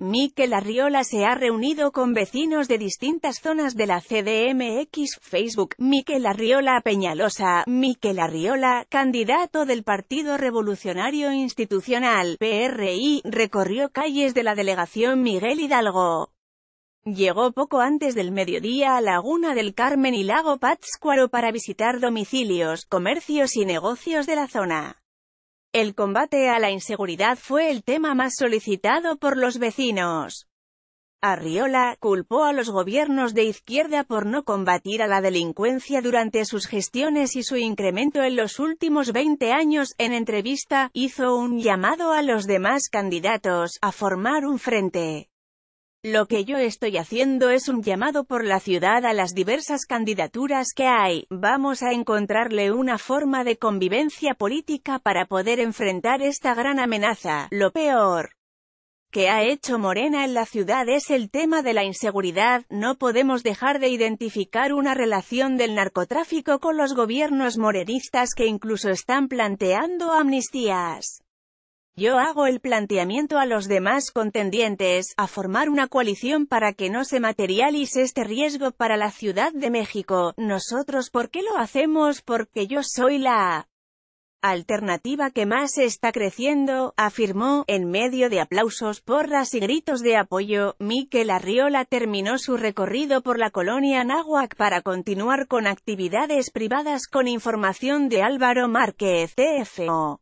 Miquel Arriola se ha reunido con vecinos de distintas zonas de la CDMX, Facebook, Miquel Arriola Peñalosa, Miquel Arriola, candidato del Partido Revolucionario Institucional, PRI, recorrió calles de la delegación Miguel Hidalgo. Llegó poco antes del mediodía a Laguna del Carmen y Lago Pátzcuaro para visitar domicilios, comercios y negocios de la zona. El combate a la inseguridad fue el tema más solicitado por los vecinos. Arriola culpó a los gobiernos de izquierda por no combatir a la delincuencia durante sus gestiones y su incremento en los últimos 20 años. En entrevista, hizo un llamado a los demás candidatos a formar un frente lo que yo estoy haciendo es un llamado por la ciudad a las diversas candidaturas que hay. Vamos a encontrarle una forma de convivencia política para poder enfrentar esta gran amenaza. Lo peor que ha hecho Morena en la ciudad es el tema de la inseguridad, no podemos dejar de identificar una relación del narcotráfico con los gobiernos morenistas que incluso están planteando amnistías. Yo hago el planteamiento a los demás contendientes, a formar una coalición para que no se materialice este riesgo para la Ciudad de México. Nosotros ¿por qué lo hacemos? Porque yo soy la alternativa que más está creciendo, afirmó, en medio de aplausos, porras y gritos de apoyo, Miquel Arriola terminó su recorrido por la colonia Nahuac para continuar con actividades privadas con información de Álvaro Márquez, TFO.